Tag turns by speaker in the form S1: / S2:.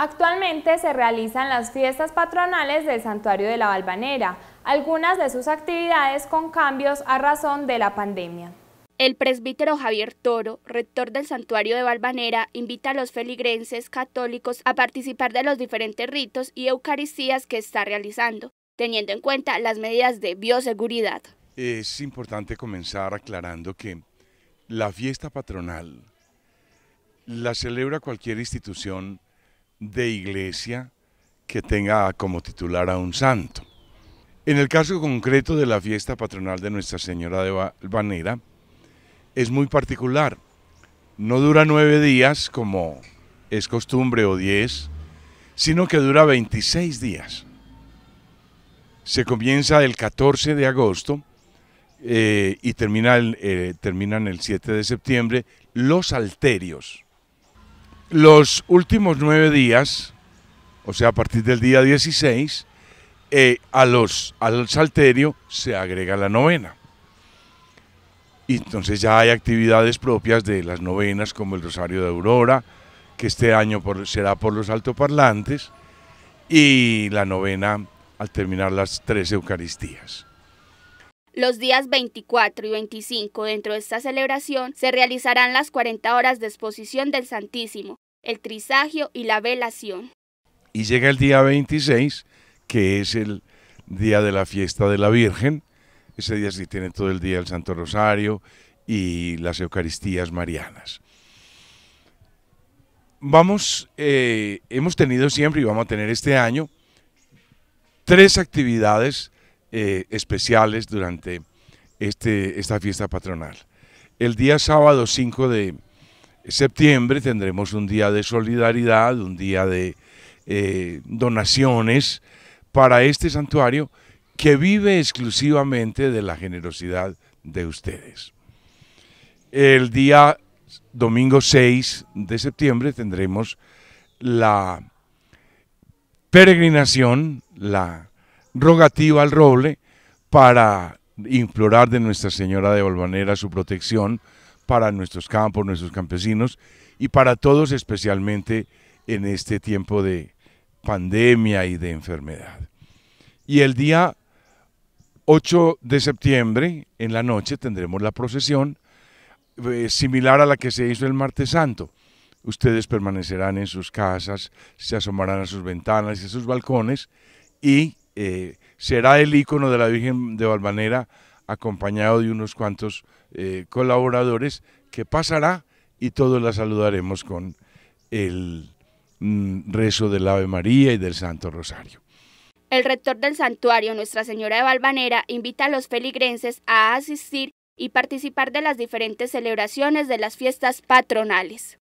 S1: Actualmente se realizan las fiestas patronales del Santuario de la Valvanera, algunas de sus actividades con cambios a razón de la pandemia. El presbítero Javier Toro, rector del santuario de Valvanera, invita a los feligrenses católicos a participar de los diferentes ritos y eucaristías que está realizando, teniendo en cuenta las medidas de bioseguridad.
S2: Es importante comenzar aclarando que la fiesta patronal la celebra cualquier institución de iglesia que tenga como titular a un santo. En el caso concreto de la fiesta patronal de Nuestra Señora de Vanera, es muy particular. No dura nueve días como es costumbre o diez, sino que dura 26 días. Se comienza el 14 de agosto eh, y termina eh, terminan el 7 de septiembre los alterios los últimos nueve días, o sea, a partir del día 16, eh, a los, al salterio se agrega la novena. Y entonces ya hay actividades propias de las novenas, como el Rosario de Aurora, que este año será por los altoparlantes, y la novena al terminar las tres Eucaristías.
S1: Los días 24 y 25 dentro de esta celebración se realizarán las 40 horas de exposición del Santísimo, el trisagio y la velación.
S2: Y llega el día 26, que es el día de la fiesta de la Virgen. Ese día sí tiene todo el día el Santo Rosario y las Eucaristías marianas. Vamos, eh, hemos tenido siempre y vamos a tener este año tres actividades eh, especiales durante este, esta fiesta patronal. El día sábado 5 de septiembre tendremos un día de solidaridad, un día de eh, donaciones para este santuario que vive exclusivamente de la generosidad de ustedes. El día domingo 6 de septiembre tendremos la peregrinación, la rogativa al roble para implorar de Nuestra Señora de Valvanera su protección para nuestros campos, nuestros campesinos y para todos especialmente en este tiempo de pandemia y de enfermedad. Y el día 8 de septiembre, en la noche, tendremos la procesión eh, similar a la que se hizo el martes santo. Ustedes permanecerán en sus casas, se asomarán a sus ventanas y a sus balcones y eh, será el ícono de la Virgen de Valvanera acompañado de unos cuantos eh, colaboradores que pasará y todos la saludaremos con el mm, rezo del Ave María y del Santo Rosario.
S1: El rector del santuario, Nuestra Señora de Valvanera, invita a los feligrenses a asistir y participar de las diferentes celebraciones de las fiestas patronales.